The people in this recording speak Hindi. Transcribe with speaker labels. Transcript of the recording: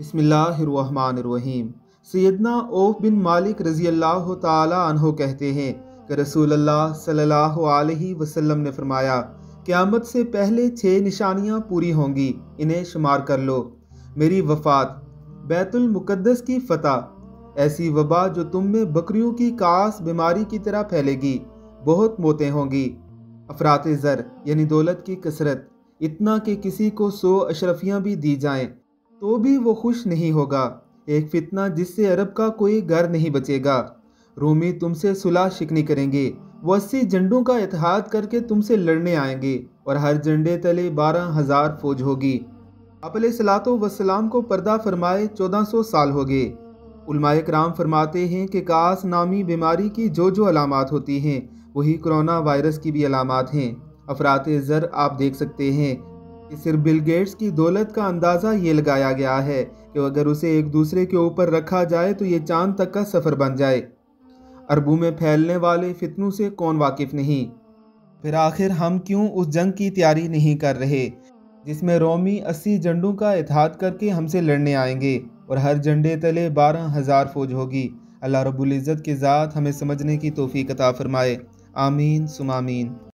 Speaker 1: बसमीम सैदना ओफ बिन मालिक रज़ी अल्लाह तहो कहते हैं कि रसूल सल्लल्लाहु अलैहि वसल्लम ने फरमाया क़्यामत से पहले छः निशानियाँ पूरी होंगी इन्हें शुमार कर लो मेरी वफ़ात बैतुलमुक़दस की फ़तह ऐसी वबा जो तुम में बकरियों की कास बीमारी की तरह फैलेगी बहुत मौतें होंगी अफरात ज़र यानी दौलत की कसरत इतना कि किसी को सौ अशरफियाँ भी दी जाएं तो भी वो खुश नहीं होगा एक फितना जिससे अरब का कोई घर नहीं बचेगा रूमी तुमसे सुलह शिकनी करेंगे वो अस्सी झंडों का इतिहाद करके तुमसे लड़ने आएंगे और हर झंडे तले बारह हज़ार फौज होगी अपले सलातो वसलाम को पर्दा फरमाए चौदह सौ साल हो गए उलमाए कराम फरमाते हैं कि कास नामी बीमारी की जो जो अलामत होती हैं वही कोरोना वायरस की भी अलामत हैं अफरात ज़र आप देख सकते हैं कि सिर्फ बिल गेट्स की दौलत का अंदाज़ा ये लगाया गया है कि अगर उसे एक दूसरे के ऊपर रखा जाए तो ये चांद तक का सफ़र बन जाए अरबू में फैलने वाले फितनों से कौन वाकिफ नहीं फिर आखिर हम क्यों उस जंग की तैयारी नहीं कर रहे जिसमें रोमी अस्सी झंडों का इतिहाद करके हमसे लड़ने आएंगे और हर झंडे तले बारह हज़ार फौज होगी अल्लाह रबुल्ज़त के ज़ात हमें समझने की तोफ़ी कता फ़रमाए आमीन सुमामीन